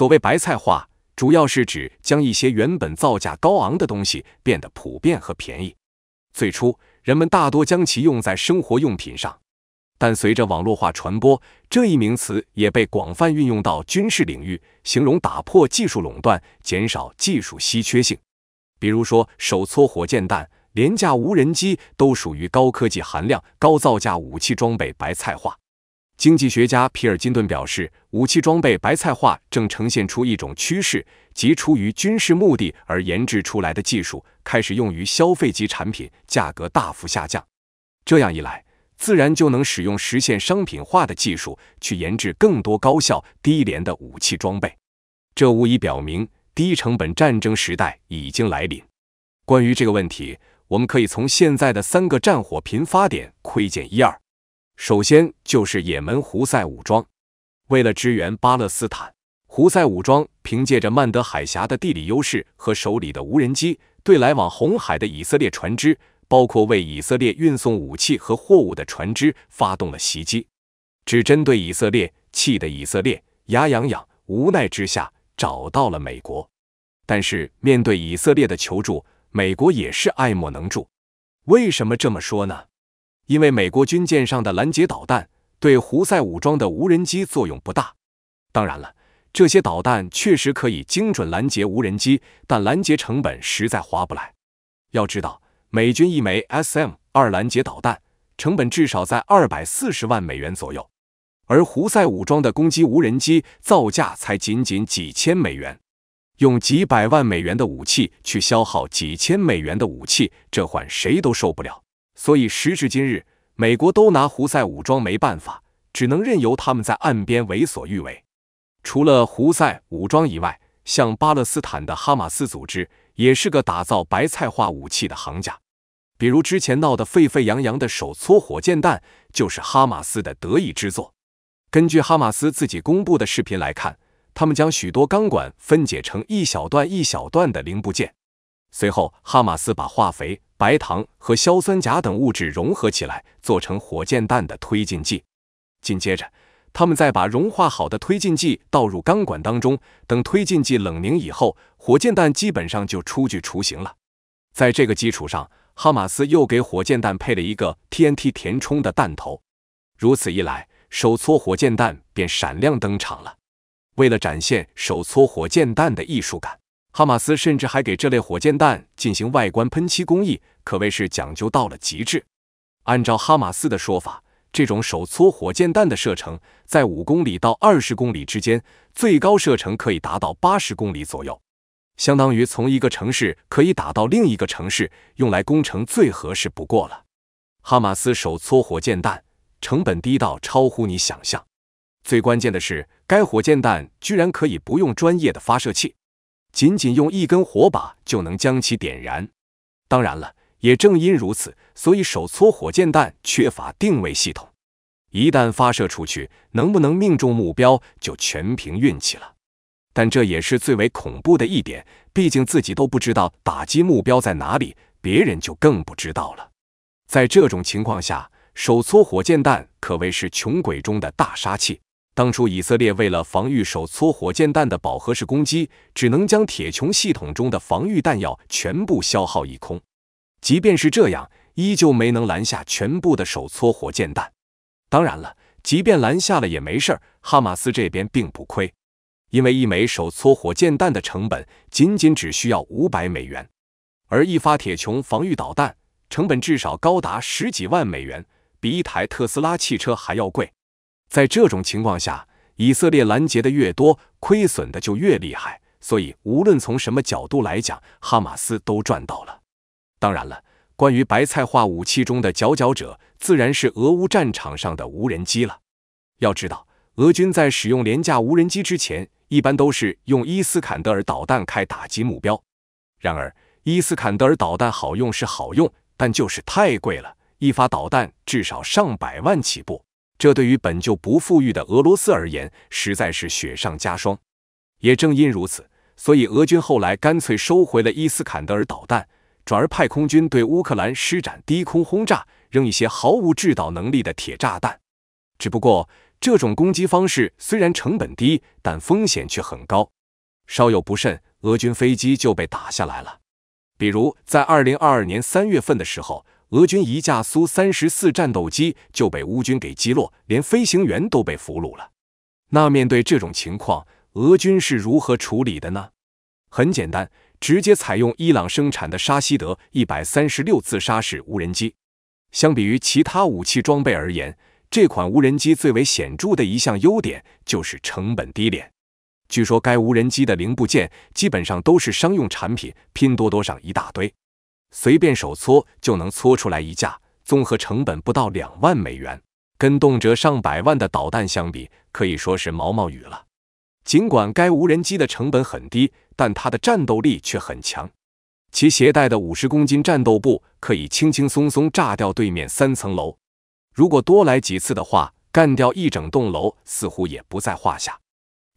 所谓“白菜化”，主要是指将一些原本造价高昂的东西变得普遍和便宜。最初，人们大多将其用在生活用品上，但随着网络化传播，这一名词也被广泛运用到军事领域，形容打破技术垄断、减少技术稀缺性。比如说，手搓火箭弹、廉价无人机都属于高科技含量、高造价武器装备“白菜化”。经济学家皮尔金顿表示，武器装备白菜化正呈现出一种趋势，即出于军事目的而研制出来的技术开始用于消费级产品，价格大幅下降。这样一来，自然就能使用实现商品化的技术去研制更多高效、低廉的武器装备。这无疑表明，低成本战争时代已经来临。关于这个问题，我们可以从现在的三个战火频发点窥见一二。首先就是也门胡塞武装，为了支援巴勒斯坦，胡塞武装凭借着曼德海峡的地理优势和手里的无人机，对来往红海的以色列船只，包括为以色列运送武器和货物的船只，发动了袭击，只针对以色列，气得以色列牙痒痒，无奈之下找到了美国，但是面对以色列的求助，美国也是爱莫能助。为什么这么说呢？因为美国军舰上的拦截导弹对胡塞武装的无人机作用不大。当然了，这些导弹确实可以精准拦截无人机，但拦截成本实在划不来。要知道，美军一枚 S M 二拦截导弹成本至少在二百四十万美元左右，而胡塞武装的攻击无人机造价才仅仅几千美元。用几百万美元的武器去消耗几千美元的武器，这换谁都受不了。所以时至今日，美国都拿胡塞武装没办法，只能任由他们在岸边为所欲为。除了胡塞武装以外，像巴勒斯坦的哈马斯组织也是个打造白菜化武器的行家。比如之前闹得沸沸扬扬的手搓火箭弹，就是哈马斯的得意之作。根据哈马斯自己公布的视频来看，他们将许多钢管分解成一小段一小段的零部件，随后哈马斯把化肥。白糖和硝酸钾等物质融合起来，做成火箭弹的推进剂。紧接着，他们再把融化好的推进剂倒入钢管当中，等推进剂冷凝以后，火箭弹基本上就初具雏形了。在这个基础上，哈马斯又给火箭弹配了一个 TNT 填充的弹头。如此一来，手搓火箭弹便闪亮登场了。为了展现手搓火箭弹的艺术感。哈马斯甚至还给这类火箭弹进行外观喷漆工艺，可谓是讲究到了极致。按照哈马斯的说法，这种手搓火箭弹的射程在五公里到二十公里之间，最高射程可以达到八十公里左右，相当于从一个城市可以打到另一个城市，用来攻城最合适不过了。哈马斯手搓火箭弹成本低到超乎你想象，最关键的是，该火箭弹居然可以不用专业的发射器。仅仅用一根火把就能将其点燃，当然了，也正因如此，所以手搓火箭弹缺乏定位系统，一旦发射出去，能不能命中目标就全凭运气了。但这也是最为恐怖的一点，毕竟自己都不知道打击目标在哪里，别人就更不知道了。在这种情况下，手搓火箭弹可谓是穷鬼中的大杀器。当初以色列为了防御手搓火箭弹的饱和式攻击，只能将铁穹系统中的防御弹药全部消耗一空。即便是这样，依旧没能拦下全部的手搓火箭弹。当然了，即便拦下了也没事哈马斯这边并不亏，因为一枚手搓火箭弹的成本仅仅只需要五百美元，而一发铁穹防御导弹成本至少高达十几万美元，比一台特斯拉汽车还要贵。在这种情况下，以色列拦截的越多，亏损的就越厉害。所以，无论从什么角度来讲，哈马斯都赚到了。当然了，关于白菜化武器中的佼佼者，自然是俄乌战场上的无人机了。要知道，俄军在使用廉价无人机之前，一般都是用伊斯坎德尔导弹开打击目标。然而，伊斯坎德尔导弹好用是好用，但就是太贵了，一发导弹至少上百万起步。这对于本就不富裕的俄罗斯而言，实在是雪上加霜。也正因如此，所以俄军后来干脆收回了伊斯坎德尔导弹，转而派空军对乌克兰施展低空轰炸，扔一些毫无制导能力的铁炸弹。只不过，这种攻击方式虽然成本低，但风险却很高，稍有不慎，俄军飞机就被打下来了。比如，在二零二二年三月份的时候。俄军一架苏三十四战斗机就被乌军给击落，连飞行员都被俘虏了。那面对这种情况，俄军是如何处理的呢？很简单，直接采用伊朗生产的沙希德一百三十六自杀式无人机。相比于其他武器装备而言，这款无人机最为显著的一项优点就是成本低廉。据说该无人机的零部件基本上都是商用产品，拼多多上一大堆。随便手搓就能搓出来一架，综合成本不到两万美元，跟动辄上百万的导弹相比，可以说是毛毛雨了。尽管该无人机的成本很低，但它的战斗力却很强。其携带的五十公斤战斗部可以轻轻松松炸掉对面三层楼，如果多来几次的话，干掉一整栋楼似乎也不在话下。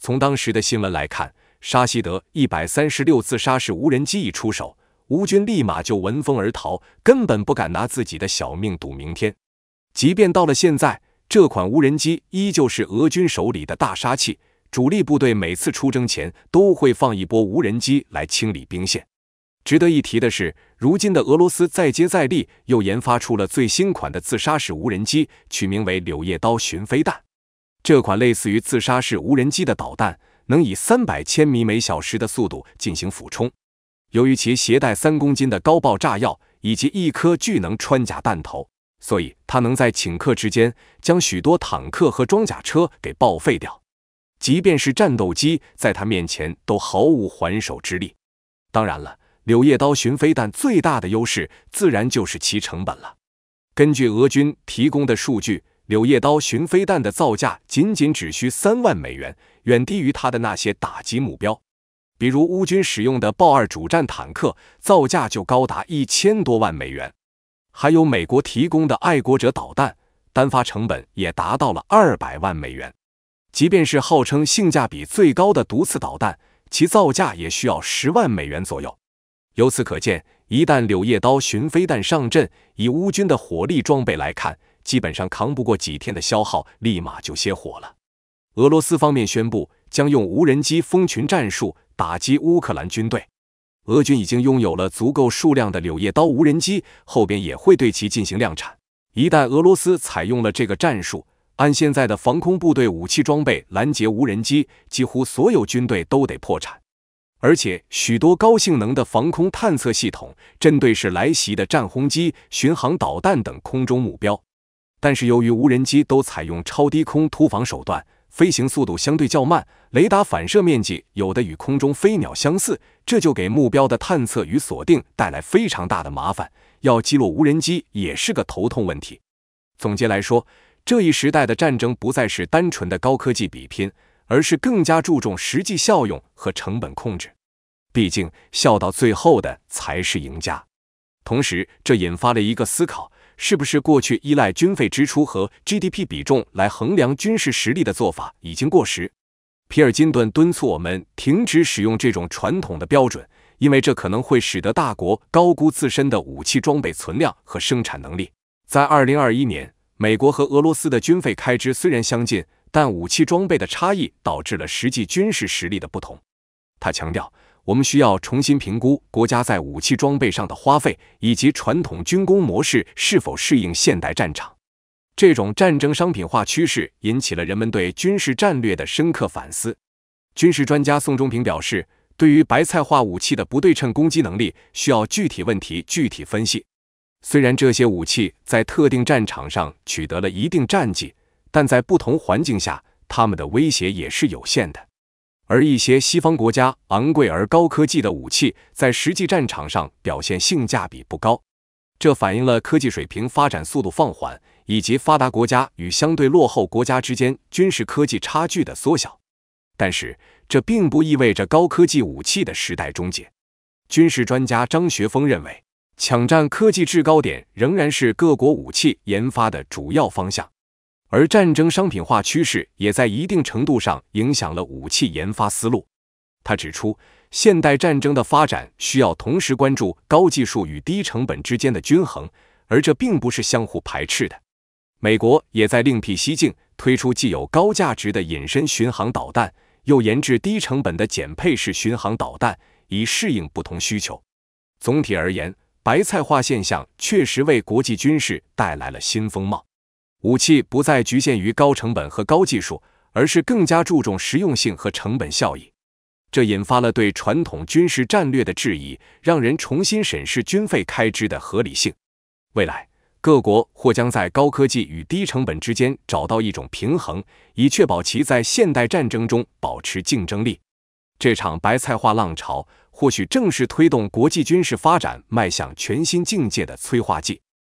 从当时的新闻来看，沙希德一百三十六自杀式无人机一出手。乌军立马就闻风而逃，根本不敢拿自己的小命赌明天。即便到了现在，这款无人机依旧是俄军手里的大杀器，主力部队每次出征前都会放一波无人机来清理兵线。值得一提的是，如今的俄罗斯再接再厉，又研发出了最新款的自杀式无人机，取名为“柳叶刀巡飞弹”。这款类似于自杀式无人机的导弹，能以三百千米每小时的速度进行俯冲。由于其携带三公斤的高爆炸药以及一颗巨能穿甲弹头，所以它能在顷刻之间将许多坦克和装甲车给报废掉。即便是战斗机，在它面前都毫无还手之力。当然了，柳叶刀巡飞弹最大的优势，自然就是其成本了。根据俄军提供的数据，柳叶刀巡飞弹的造价仅仅只需三万美元，远低于它的那些打击目标。比如乌军使用的豹二主战坦克造价就高达一千多万美元，还有美国提供的爱国者导弹单发成本也达到了二百万美元。即便是号称性价比最高的毒刺导弹，其造价也需要十万美元左右。由此可见，一旦柳叶刀巡飞弹上阵，以乌军的火力装备来看，基本上扛不过几天的消耗，立马就歇火了。俄罗斯方面宣布将用无人机蜂群战术。打击乌克兰军队，俄军已经拥有了足够数量的柳叶刀无人机，后边也会对其进行量产。一旦俄罗斯采用了这个战术，按现在的防空部队武器装备拦截无人机，几乎所有军队都得破产。而且许多高性能的防空探测系统，针对是来袭的战轰机、巡航导弹等空中目标。但是由于无人机都采用超低空突防手段。飞行速度相对较慢，雷达反射面积有的与空中飞鸟相似，这就给目标的探测与锁定带来非常大的麻烦，要击落无人机也是个头痛问题。总结来说，这一时代的战争不再是单纯的高科技比拼，而是更加注重实际效用和成本控制。毕竟，笑到最后的才是赢家。同时，这引发了一个思考。是不是过去依赖军费支出和 GDP 比重来衡量军事实力的做法已经过时？皮尔金顿敦促我们停止使用这种传统的标准，因为这可能会使得大国高估自身的武器装备存量和生产能力。在2021年，美国和俄罗斯的军费开支虽然相近，但武器装备的差异导致了实际军事实力的不同。他强调。我们需要重新评估国家在武器装备上的花费，以及传统军工模式是否适应现代战场。这种战争商品化趋势引起了人们对军事战略的深刻反思。军事专家宋忠平表示，对于白菜化武器的不对称攻击能力，需要具体问题具体分析。虽然这些武器在特定战场上取得了一定战绩，但在不同环境下，他们的威胁也是有限的。而一些西方国家昂贵而高科技的武器，在实际战场上表现性价比不高，这反映了科技水平发展速度放缓，以及发达国家与相对落后国家之间军事科技差距的缩小。但是，这并不意味着高科技武器的时代终结。军事专家张学峰认为，抢占科技制高点仍然是各国武器研发的主要方向。而战争商品化趋势也在一定程度上影响了武器研发思路。他指出，现代战争的发展需要同时关注高技术与低成本之间的均衡，而这并不是相互排斥的。美国也在另辟蹊径，推出既有高价值的隐身巡航导弹，又研制低成本的减配式巡航导弹，以适应不同需求。总体而言，白菜化现象确实为国际军事带来了新风貌。武器不再局限于高成本和高技术，而是更加注重实用性和成本效益。这引发了对传统军事战略的质疑，让人重新审视军费开支的合理性。未来，各国或将在高科技与低成本之间找到一种平衡，以确保其在现代战争中保持竞争力。这场白菜化浪潮或许正是推动国际军事发展迈向全新境界的催化剂。